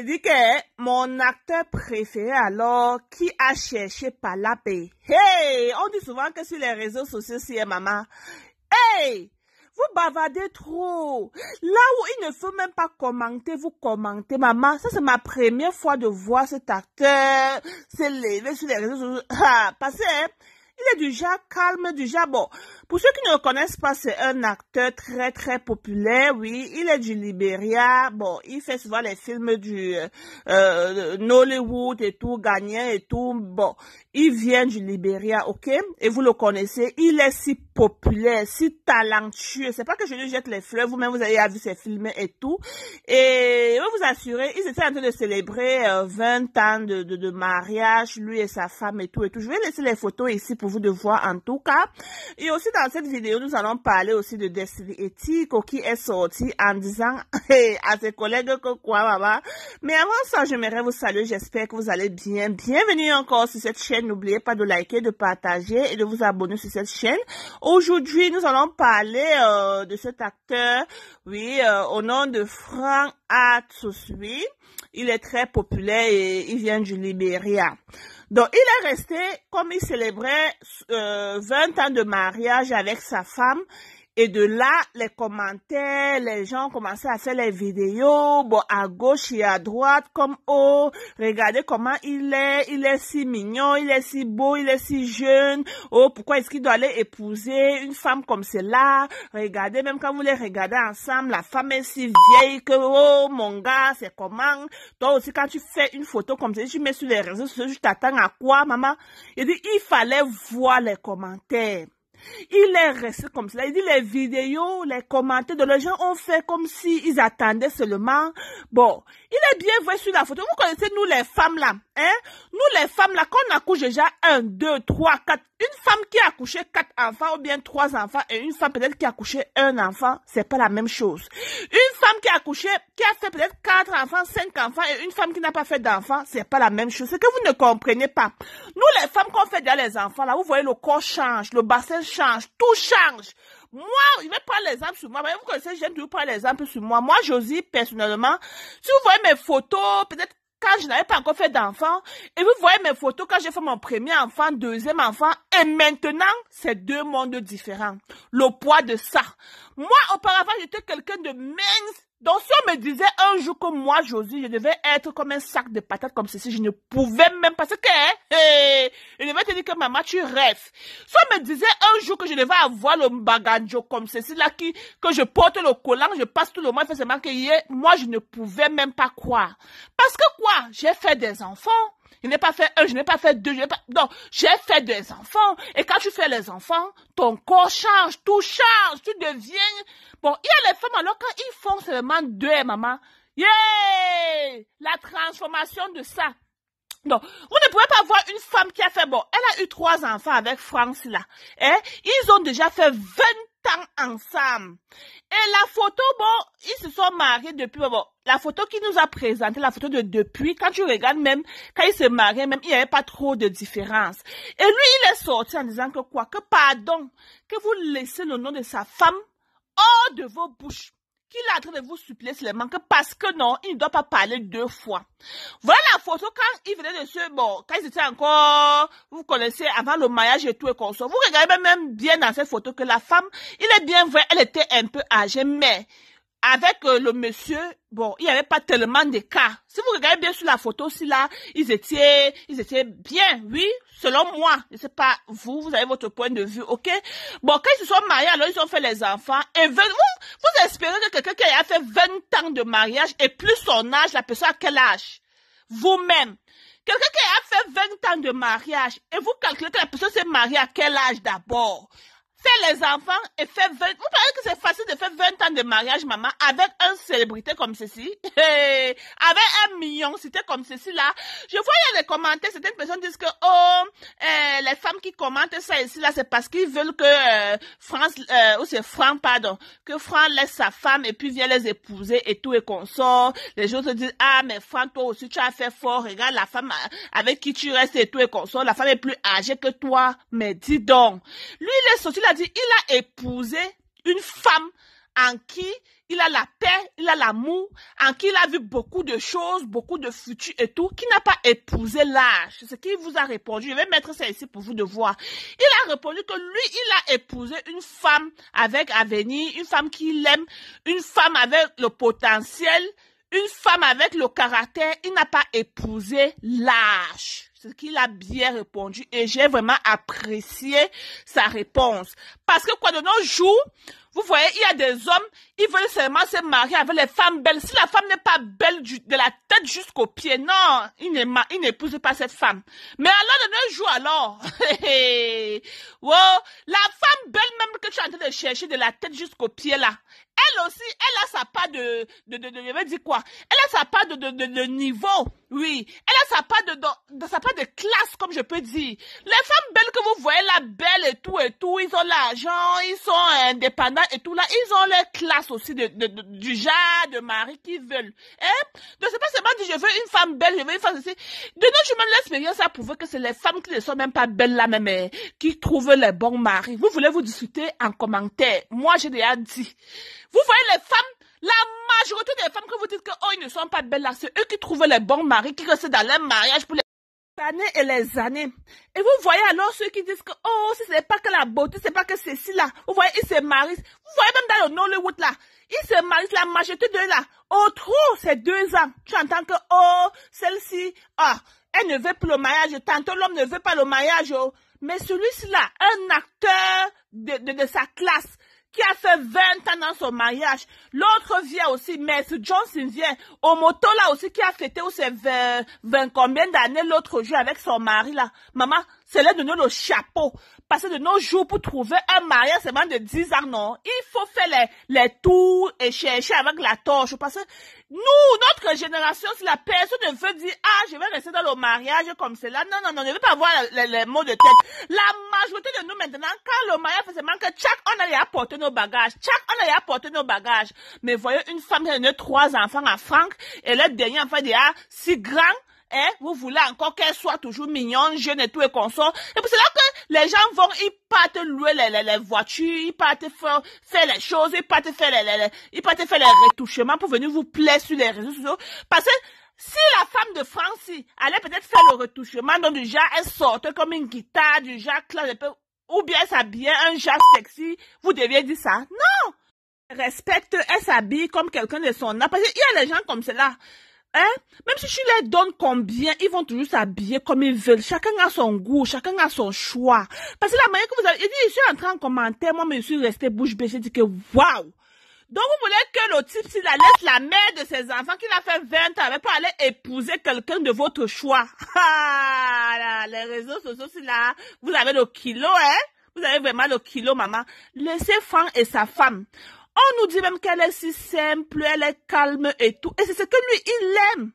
Il dit que mon acteur préféré alors, qui a cherché par la paix. Hey, on dit souvent que sur les réseaux sociaux, c'est maman. Hey, vous bavadez trop. Là où il ne faut même pas commenter, vous commentez, maman. Ça, c'est ma première fois de voir cet acteur lever sur les réseaux sociaux. parce que, hein, il est déjà calme, déjà bon. Pour ceux qui ne le connaissent pas, c'est un acteur très très populaire, oui. Il est du Libéria. Bon, il fait souvent les films du euh, Nollywood et tout, Gagné et tout. Bon, il vient du Libéria, ok Et vous le connaissez. Il est si populaire, si talentueux. C'est pas que je lui jette les fleurs. Vous-même, vous avez vu ses films et tout. Et je vous assurer, ils étaient en train de célébrer 20 euh, ans de, de mariage, lui et sa femme et tout et tout. Je vais laisser les photos ici pour vous de voir en tout cas. Et aussi dans cette vidéo, nous allons parler aussi de Destiny ethico qui est sorti en disant à ses collègues que quoi, Mais avant ça, j'aimerais vous saluer. J'espère que vous allez bien. Bienvenue encore sur cette chaîne. N'oubliez pas de liker, de partager et de vous abonner sur cette chaîne. Aujourd'hui, nous allons parler euh, de cet acteur, oui, euh, au nom de Frank Atsosui. Il est très populaire et il vient du Libéria. Donc, il est resté, comme il célébrait euh, vingt 20 ans de mariage avec sa femme, et de là, les commentaires, les gens commençaient à faire les vidéos, bon, à gauche et à droite, comme oh, regardez comment il est, il est si mignon, il est si beau, il est si jeune, oh, pourquoi est-ce qu'il doit aller épouser une femme comme cela? Regardez, même quand vous les regardez ensemble, la femme est si vieille que, oh, mon gars, c'est comment? Toi aussi, quand tu fais une photo comme ça, tu mets sur les réseaux sociaux, tu t'attends à quoi, maman? Il dit, il fallait voir les commentaires. Il est resté comme ça. Il dit les vidéos, les commentaires de les gens ont fait comme s'ils ils attendaient seulement. Bon, il est bien vrai sur la photo. Vous connaissez nous les femmes là, hein? Nous les femmes là, qu'on accouche déjà un, deux, trois, quatre, une femme qui a accouché quatre enfants ou bien trois enfants et une femme peut-être qui a accouché un enfant, c'est pas la même chose. Une femme qui a accouché, qui a fait peut-être quatre enfants, cinq enfants et une femme qui n'a pas fait d'enfants, c'est pas la même chose. C'est que vous ne comprenez pas. Nous les femmes qu'on fait déjà les enfants là, vous voyez le corps change, le bassin change, tout change. Moi, je vais prendre l'exemple sur moi. vous connaissez, j'aime toujours prendre l'exemple sur moi. Moi, Josie, personnellement, si vous voyez mes photos, peut-être quand je n'avais pas encore fait d'enfant, et vous voyez mes photos quand j'ai fait mon premier enfant, deuxième enfant, et maintenant, c'est deux mondes différents. Le poids de ça. Moi, auparavant, j'étais quelqu'un de mince, donc si on me disait un jour que moi, Josie, je devais être comme un sac de patates comme ceci, je ne pouvais même pas. C'est que, hein, hey, je devais te dire que maman, tu rêves. Si on me disait un jour que je devais avoir le baganjo comme ceci, là, qui, que je porte le collant, je passe tout le monde, forcément que moi, je ne pouvais même pas croire. Parce que quoi? J'ai fait des enfants. Je n'ai pas fait un, je n'ai pas fait deux, je pas... Non, j'ai fait des enfants. Et quand tu fais les enfants, ton corps change, tout change, tu deviens... Bon, il y a les femmes, alors quand ils font seulement deux, hein, maman, yeah! La transformation de ça. Donc, vous ne pouvez pas voir une femme qui a fait... Bon, elle a eu trois enfants avec France, là. Et hein? Ils ont déjà fait 20 ans ensemble. Et la photo, bon, ils se sont mariés depuis... Bon, la photo qu'il nous a présentée, la photo de depuis, quand tu regardes même, quand il se mariait, même, il n'y avait pas trop de différence. Et lui, il est sorti en disant que quoi? Que pardon, que vous laissez le nom de sa femme hors de vos bouches. Qu'il est en train de vous supplier seulement manque, parce que non, il ne doit pas parler deux fois. Voilà la photo quand il venait de se, bon, quand ils étaient encore, vous connaissez, avant le mariage et tout et qu'on Vous regardez même bien dans cette photo que la femme, il est bien vrai, elle était un peu âgée, mais avec euh, le monsieur, bon, il n'y avait pas tellement de cas. Si vous regardez bien sur la photo, si là, ils étaient, ils étaient bien, oui, selon moi. Je sais pas, vous, vous avez votre point de vue, ok? Bon, quand ils se sont mariés, alors ils ont fait les enfants, et vous, vous espérez que quelqu'un qui a fait 20 ans de mariage, et plus son âge, la personne à quel âge? Vous-même. Quelqu'un qui a fait 20 ans de mariage, et vous calculez que la personne s'est mariée à quel âge d'abord? Fais les enfants et fait 20... Vous pensez que c'est facile de faire 20 ans de mariage, maman, avec un célébrité comme ceci, avec un million, c'était comme ceci là. Je a les commentaires, certaines personnes disent que, oh, euh, les femmes qui commentent ça ici là, c'est parce qu'ils veulent que euh, France, euh, ou c'est Fran, pardon, que Fran laisse sa femme et puis vient les épouser et tout et consort. Les gens se disent, ah, mais Franck, toi aussi, tu as fait fort, regarde la femme euh, avec qui tu restes et tout et consort. La femme est plus âgée que toi, mais dis donc. Lui, il est sorti a dit, il a épousé une femme en qui il a la paix, il a l'amour, en qui il a vu beaucoup de choses, beaucoup de futur et tout, qui n'a pas épousé l'âge. C'est ce qu'il vous a répondu. Je vais mettre ça ici pour vous de voir. Il a répondu que lui, il a épousé une femme avec avenir, une femme qu'il aime, une femme avec le potentiel, une femme avec le caractère. Il n'a pas épousé l'âge ce qu'il a bien répondu et j'ai vraiment apprécié sa réponse. Parce que quoi, de nos jours, vous voyez, il y a des hommes, ils veulent seulement se marier avec les femmes belles. Si la femme n'est pas belle de la tête jusqu'aux pieds, non, il il n'épouse pas cette femme. Mais alors de nos jours, alors, wow, la femme belle même que tu es en train de chercher de la tête jusqu'aux pieds là, elle aussi, elle a sa part de, de, de, je dire quoi Elle a sa part de, de, de, niveau, oui. Elle a sa part de, de, de, de classe, comme je peux dire. Les femmes belles que vous voyez là, belles et tout et tout, ils ont l'argent, ils sont indépendants et tout là, ils ont leur classe aussi de, de, du genre de mari qu'ils veulent. Hein? Donc c'est pas seulement dire je veux une femme belle, je veux une femme ceci. De notre laisse l'expérience a prouvé que c'est les femmes qui ne sont même pas belles là même hein, qui trouvent les bons maris. Vous voulez vous discuter en commentaire. Moi j'ai déjà dit. Vous voyez les femmes la majorité des femmes que vous dites que, oh, ils ne sont pas belles là, c'est eux qui trouvent les bons maris, qui restent dans leur mariage pour les années et les années. Et vous voyez alors ceux qui disent que, oh, si c'est pas que la beauté, c'est pas que ceci là. Vous voyez, ils se marient. Vous voyez même dans le Hollywood là. Ils se marient, la majorité de là. Oh, trop, c'est deux ans. Tu entends que, oh, celle-ci, ah, elle ne veut plus le mariage. Tantôt l'homme ne veut pas le mariage. Oh. Mais celui-ci là, un acteur de, de, de sa classe, qui a fait 20 ans dans son mariage. L'autre vient aussi, mais Johnson vient. moto là aussi qui a fêté ou ses vingt 20 combien d'années l'autre jour avec son mari là. Maman, c'est là de nous le chapeau. Parce de nos jours, pour trouver un mariage, c'est moins de 10 ans, non. Il faut faire les, les tours et chercher avec la torche. Parce que nous, notre génération, si la personne veut dire, ah, je vais rester dans le mariage comme cela. Non, non, non, ne veut pas avoir les, les, mots de tête. La majorité de nous maintenant, quand le mariage, c'est que chaque on allait apporter nos bagages. Chaque on allait apporter nos bagages. Mais voyez, une femme qui a trois enfants à Franck, et le dernier enfant, il a ah, si grand, eh vous voulez encore qu'elle soit toujours mignonne, jeune et tout et consort. Et puis c'est là que les gens vont, ils partent louer les, les, voitures, ils partent faire, faire, les choses, ils partent faire les, ils partent faire les retouchements pour venir vous plaire sur les réseaux sociaux. Parce que si la femme de Francie allait peut-être faire le retouchement, donc déjà elle sortait comme une guitare, du genre ou bien elle s'habillait un genre sexy, vous deviez dire ça. Non! Respecte, elle s'habille comme quelqu'un de son âge. Parce qu'il y a des gens comme cela. Hein? Même si tu les donne combien, ils vont toujours s'habiller comme ils veulent. Chacun a son goût, chacun a son choix. Parce que la manière que vous avez, Il dit, je suis train en commentaire, moi, je suis restée bouche bée, j'ai dit que waouh! Donc, vous voulez que le type, s'il laisse la mère de ses enfants, qu'il a fait 20 ans, avec pour aller épouser quelqu'un de votre choix. Ah, les réseaux sociaux, là, vous avez le kilo, hein? Vous avez vraiment le kilo, maman. Laissez Franck et sa femme. On nous dit même qu'elle est si simple, elle est calme et tout. Et c'est ce que lui, il aime.